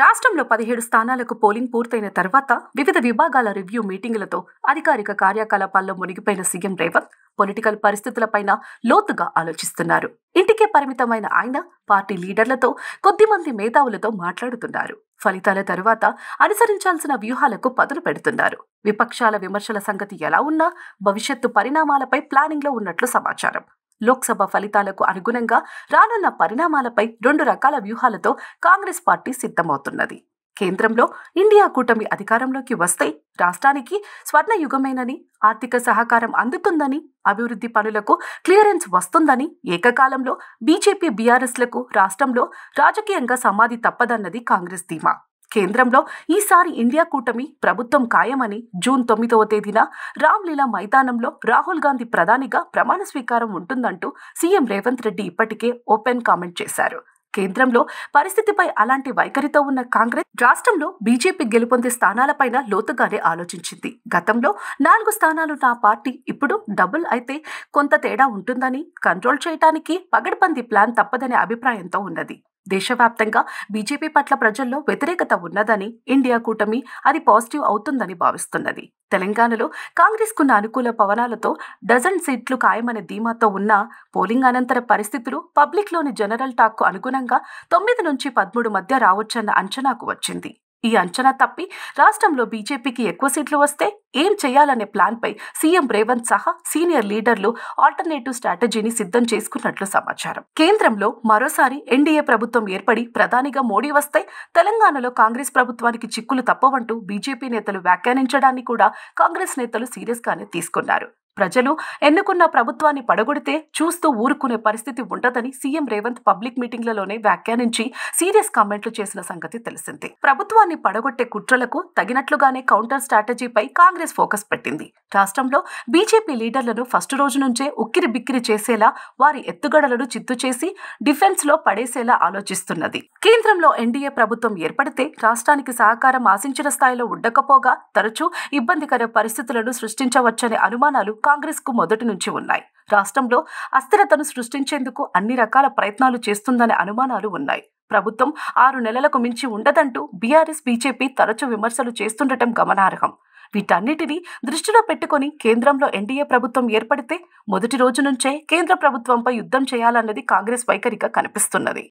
రాష్ట్రంలో పదిహేడు స్థానాలకు పోలింగ్ పూర్తయిన తర్వాత వివిధ విభాగాల రివ్యూ మీటింగులతో అధికారిక కార్యకలాపాల్లో మునిగిపోయిన సీఎం రేవంత్ పొలిటికల్ పరిస్థితులపైన లోతుగా ఆలోచిస్తున్నారు ఇంటికే పరిమితమైన ఆయన పార్టీ లీడర్లతో కొద్దిమంది మేధావులతో మాట్లాడుతున్నారు ఫలితాల తరువాత అనుసరించాల్సిన వ్యూహాలకు పదులు పెడుతున్నారు విపక్షాల విమర్శల సంగతి ఎలా ఉన్నా భవిష్యత్తు పరిణామాలపై ప్లానింగ్లో ఉన్నట్లు సమాచారం లోక్సభ ఫలితాలకు అనుగుణంగా రానున్న పరిణామాలపై రెండు రకాల వ్యూహాలతో కాంగ్రెస్ పార్టీ సిద్ధమవుతున్నది కేంద్రంలో ఇండియా కూటమి అధికారంలోకి వస్తే రాష్ట్రానికి స్వర్ణయుగమేనని ఆర్థిక సహకారం అందుతుందని అభివృద్ధి పనులకు క్లియరెన్స్ వస్తుందని ఏకకాలంలో బీజేపీ బీఆర్ఎస్లకు రాష్ట్రంలో రాజకీయంగా సమాధి తప్పదన్నది కాంగ్రెస్ ధీమా కేంద్రంలో ఈసారి ఇండియా కూటమి ప్రభుత్వం ఖాయమని జూన్ తొమ్మిదవ తేదీన రామ్లీలా మైదానంలో రాహుల్ గాంధీ ప్రధానిగా ప్రమాణ స్వీకారం ఉంటుందంటూ సీఎం రేవంత్ రెడ్డి ఇప్పటికే ఓపెన్ కామెంట్ చేశారు కేంద్రంలో పరిస్థితిపై అలాంటి వైఖరితో ఉన్న కాంగ్రెస్ రాష్ట్రంలో బీజేపీ గెలుపొందే స్థానాలపైన లోతుగానే ఆలోచించింది గతంలో నాలుగు స్థానాలు నా పార్టీ ఇప్పుడు డబుల్ అయితే కొంత తేడా ఉంటుందని కంట్రోల్ చేయడానికి పగడ్బందీ ప్లాన్ తప్పదనే అభిప్రాయంతో ఉన్నది దేశవ్యాప్తంగా బీజేపీ పట్ల ప్రజల్లో వ్యతిరేకత ఉన్నదని ఇండియా కూటమి అది పాజిటివ్ అవుతుందని భావిస్తున్నది తెలంగాణలో కాంగ్రెస్ కున్న అనుకూల పవనాలతో డజన్ సీట్లు ఖాయమనే ధీమాతో ఉన్న పోలింగ్ అనంతర పరిస్థితులు పబ్లిక్లోని జనరల్ టాక్కు అనుగుణంగా తొమ్మిది నుంచి పదమూడు మధ్య రావచ్చన్న అంచనాకు వచ్చింది ఈ అంచనా తప్పి రాష్ట్రంలో బీజేపీకి ఎక్కువ సీట్లు వస్తే ఏం చేయాలనే ప్లాన్పై సీఎం రేవంత్ సహా సీనియర్ లీడర్లు ఆల్టర్నేటివ్ స్ట్రాటజీని సిద్ధం చేసుకున్నట్లు సమాచారం కేంద్రంలో మరోసారి ఎన్డీఏ ప్రభుత్వం ఏర్పడి ప్రధానిగా మోడీ వస్తే తెలంగాణలో కాంగ్రెస్ ప్రభుత్వానికి చిక్కులు తప్పవంటూ బీజేపీ నేతలు వ్యాఖ్యానించడాన్ని కూడా కాంగ్రెస్ నేతలు సీరియస్గానే తీసుకున్నారు ప్రజలు ఎన్నుకున్న ప్రభుత్వాన్ని పడగొడితే చూస్తూ ఊరుకునే పరిస్థితి ఉండదని సీఎం రేవంత్ పబ్లిక్ మీటింగ్లలోనే వ్యాఖ్యానించి సీరియస్ కామెంట్లు చేసిన సంగతి తెలిసింది ప్రభుత్వాన్ని పడగొట్టే కుట్రలకు తగినట్లుగానే కౌంటర్ స్ట్రాటజీపై కాంగ్రెస్ ఫోకస్ పెట్టింది రాష్ట్రంలో బీజేపీ లీడర్లను ఫస్ట్ రోజు నుంచే ఉక్కిరి బిక్కిరి చేసేలా వారి ఎత్తుగడలను చిత్తు చేసి డిఫెన్స్ లో పడేసేలా ఆలోచిస్తున్నది కేంద్రంలో ఎన్డీఏ ప్రభుత్వం ఏర్పడితే రాష్ట్రానికి సహకారం ఆశించిన స్థాయిలో ఉండకపోగా తరచూ ఇబ్బందికర పరిస్థితులను సృష్టించవచ్చనే అనుమానాలు కాంగ్రెస్కు మొదటి నుంచి ఉన్నాయి రాష్ట్రంలో అస్థిరతను సృష్టించేందుకు అన్ని రకాల ప్రయత్నాలు చేస్తుందనే అనుమానాలు ఉన్నాయి ప్రభుత్వం ఆరు నెలలకు మించి ఉండదంటూ బీఆర్ఎస్ బీజేపీ తరచూ విమర్శలు చేస్తుండటం గమనార్హం వీటన్నిటినీ దృష్టిలో పెట్టుకుని కేంద్రంలో ఎన్డీఏ ప్రభుత్వం ఏర్పడితే మొదటి రోజు నుంచే కేంద్ర ప్రభుత్వంపై యుద్ధం చేయాలన్నది కాంగ్రెస్ వైఖరిగా కనిపిస్తున్నది